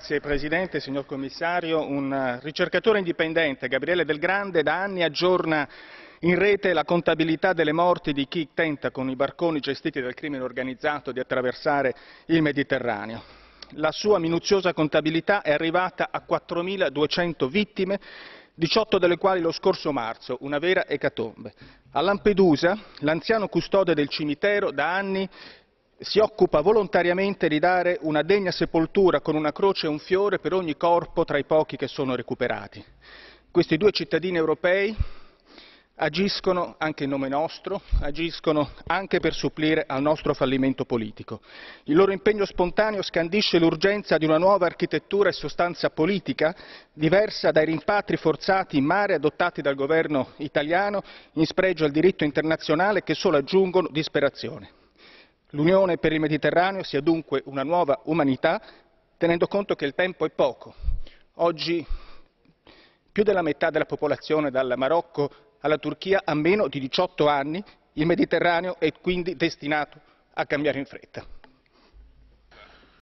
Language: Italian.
signor presidente signor commissario un eh, ricercatore indipendente gabriele del grande da anni aggiorna in rete la contabilità delle morti di chi tenta con i barconi gestiti dal crimine organizzato di attraversare il mediterraneo. la sua minuziosa contabilità è arrivata a quattro vittime 18 delle quali lo scorso marzo una vera ecatombe. a lampedusa l'anziano custode del cimitero da anni si occupa volontariamente di dare una degna sepoltura con una croce e un fiore per ogni corpo tra i pochi che sono recuperati. Questi due cittadini europei agiscono anche in nome nostro, agiscono anche per supplire al nostro fallimento politico. Il loro impegno spontaneo scandisce l'urgenza di una nuova architettura e sostanza politica diversa dai rimpatri forzati in mare adottati dal governo italiano in spregio al diritto internazionale che solo aggiungono disperazione. L'Unione per il Mediterraneo sia dunque una nuova umanità, tenendo conto che il tempo è poco. Oggi più della metà della popolazione dal Marocco alla Turchia ha meno di 18 anni, il Mediterraneo è quindi destinato a cambiare in fretta.